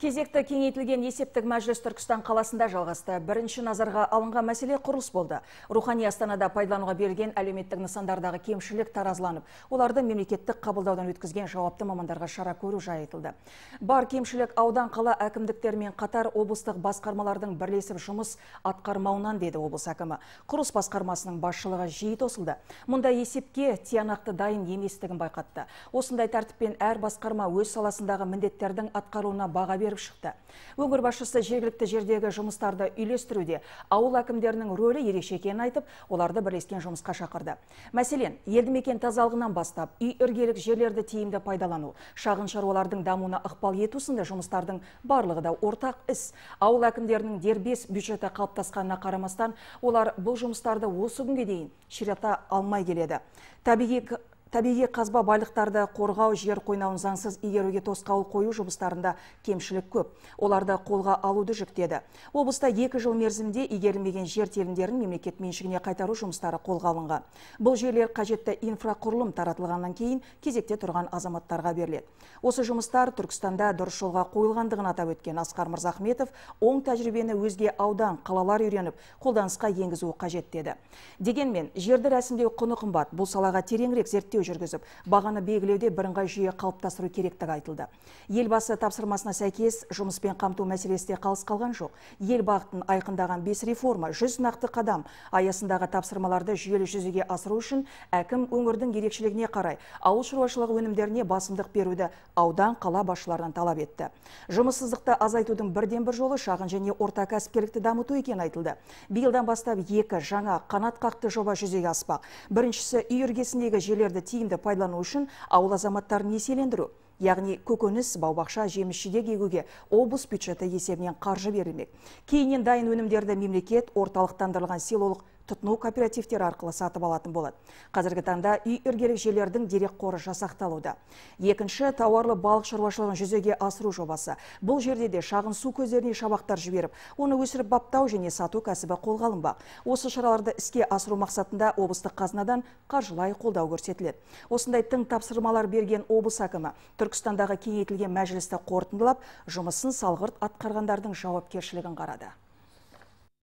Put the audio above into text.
Кезекті кеңейтілген есептік мәжіліс Түркістан қаласында жалғасты. Бірінші назарға алынған мәселе құрылыс болды. Рухани Астанада пайдалануға берілген әлеуметтік нысандардағы кемшілік таразланып, оларды мемлекеттік қабылдаудан өткізген жауапты мамандарға шара көру жайытылды. Бар кемшілік аудан қала әкімдіктермен қатар облыстық басқармалардың бірлесіп жұмыс атқармауынан деді облыс әкімі. Құрылыс басқармасының басшылығы жиі тосылды. Мұнда есепке тиянақты дайын еместігін байқатты. Осындай тәртіппен әр басқарма өз саласындағы міндеттердің атқаруына баға беріп шықты өңір басшысы жергілікті жердегі жұмыстарды үйлестіруде ауыл әкімдерінің рөлі ерекше екенін айтып оларды бірлескен жұмысқа шақырды мәселен елді мекен тазалығынан бастап үй іргелік жерлерді тиімді пайдалану шағын шаруалардың дамуына ықпал ету сынды жұмыстардың барлығы да ортақ іс ауыл әкімдерінің дербес бюджеті қалыптасқанына қарамастан олар бұл жұмыстарды осы күнге дейін ширата алмай келеді табиғи табиғи қазба байлықтарды қорғау жер қойнауын заңсыз игеруге тосқауыл қою жұмыстарында кемшілік көп оларды қолға алуды жүктеді облыста екі жыл мерзімде игерілмеген жер телімдерін мемлекет меншігіне қайтару жұмыстары қолға алынған бұл жерлер қажетті инфрақұрылым таратылғаннан кейін кезекте тұрған азаматтарға беріледі осы жұмыстар түркістанда дұрыс жолға қойылғандығын атап өткен асқар мырзахметов оң тәжірибені өзге аудан қалалар үйреніп қолданысқа енгізу қажет деді дегенмен жерді рәсімдеу құны қымбат бұл салаға тереңірек зерттеу зерттеу жүргізіп, бағаны белгілеуде бірыңғай жүйе қалыптастыру керектігі айтылды. Елбасы тапсырмасына сәйкес жұмыспен қамту де қалыс қалған жоқ. Ел бағытын айқындаған бес реформа, жүз нақты қадам аясындағы тапсырмаларды жүйелі жүзеге асыру үшін әкім өңірдің ерекшелігіне қарай ауыл шаруашылығы өнімдеріне басымдық беруді аудан қала басшыларынан талап етті. Жұмыссыздықты азайтудың бірден бір жолы шағын және орта кәсіпкерлікті дамыту екені айтылды. Биылдан бастап екі жаңа қанат қақты жоба жүзеге аспақ. Біріншісі үй іргесіндегі жерлерді тиімді пайдалану үшін ауыл азаматтарын еселендіру яғни көкөніс бақша жеміс жидек егуге облыс бюджеті есебінен қаржы берілмек кейіннен дайын өнімдерді мемлекет орталықтандырылған селолық тұтыну кооперативтер арқылы сатып алатын болады. Қазіргі таңда үй жерлердің дерек қоры жасақталуда. Екінші тауарлы балық шаруашылығын жүзеге асыру жобасы. Бұл жерде де шағын су көздеріне шабақтар жіберіп, оны өсіріп баптау және сату кәсібі қолға алынбақ. Осы шараларды іске асыру мақсатында облыстық қазынадан қаржылай қолдау көрсетіледі. Осындай тың тапсырмалар берген облыс әкімі Түркістандағы кеңейтілген мәжілісті қорытындылап, жұмысын салғырт атқарғандардың жауапкершілігін қарады